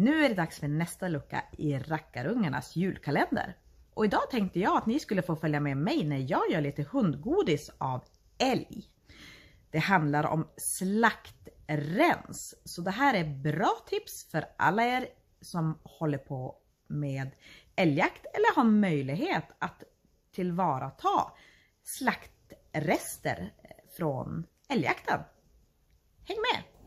Nu är det dags för nästa lucka i Rackarungarnas julkalender. Och idag tänkte jag att ni skulle få följa med mig när jag gör lite hundgodis av älg. Det handlar om slaktrens. Så det här är bra tips för alla er som håller på med älgjakt eller har möjlighet att tillvarata slaktrester från älgjakten. Häng med!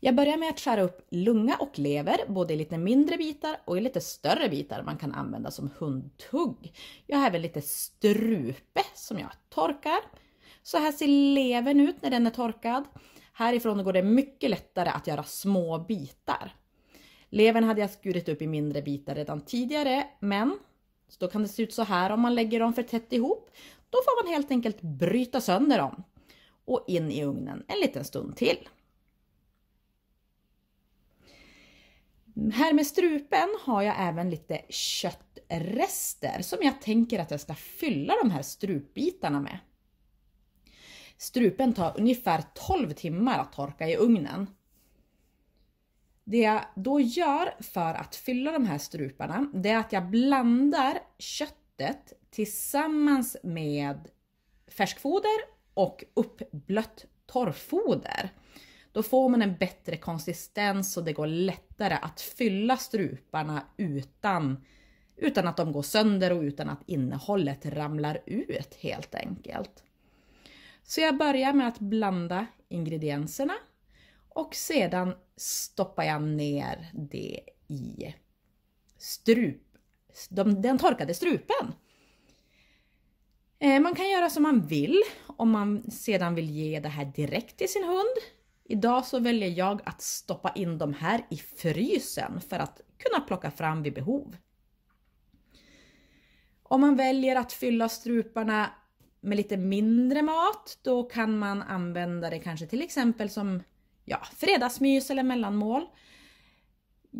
Jag börjar med att skära upp lunga och lever, både i lite mindre bitar och i lite större bitar man kan använda som hundtugg. Jag har även lite strupe som jag torkar. Så här ser levern ut när den är torkad. Härifrån går det mycket lättare att göra små bitar. Levern hade jag skurit upp i mindre bitar redan tidigare, men då kan det se ut så här om man lägger dem för tätt ihop. Då får man helt enkelt bryta sönder dem och in i ugnen en liten stund till. Här med strupen har jag även lite köttrester som jag tänker att jag ska fylla de här strupbitarna med. Strupen tar ungefär 12 timmar att torka i ugnen. Det jag då gör för att fylla de här struparna, det är att jag blandar köttet tillsammans med färskfoder och uppblött torrfoder. Då får man en bättre konsistens och det går lättare att fylla struparna utan, utan att de går sönder och utan att innehållet ramlar ut helt enkelt. Så jag börjar med att blanda ingredienserna och sedan stoppar jag ner det i strup, de, den torkade strupen. Eh, man kan göra som man vill om man sedan vill ge det här direkt till sin hund Idag så väljer jag att stoppa in de här i frysen för att kunna plocka fram vid behov. Om man väljer att fylla struparna med lite mindre mat, då kan man använda det kanske till exempel som ja, fredagsmys eller mellanmål.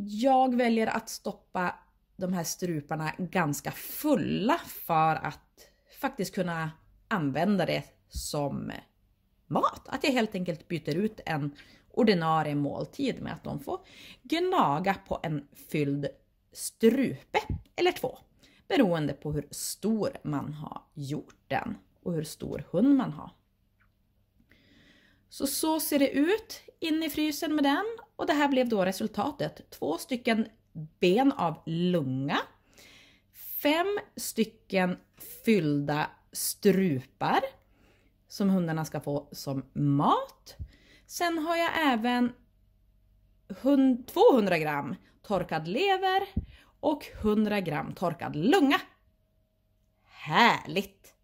Jag väljer att stoppa de här struparna ganska fulla för att faktiskt kunna använda det som mat. Att jag helt enkelt byter ut en ordinarie måltid med att de får gnaga på en fylld strupe eller två. Beroende på hur stor man har gjort den och hur stor hund man har. Så så ser det ut in i frysen med den och det här blev då resultatet. Två stycken ben av lunga, fem stycken fyllda strupar, som hundarna ska få som mat. Sen har jag även 200 gram torkad lever och 100 gram torkad lunga. Härligt!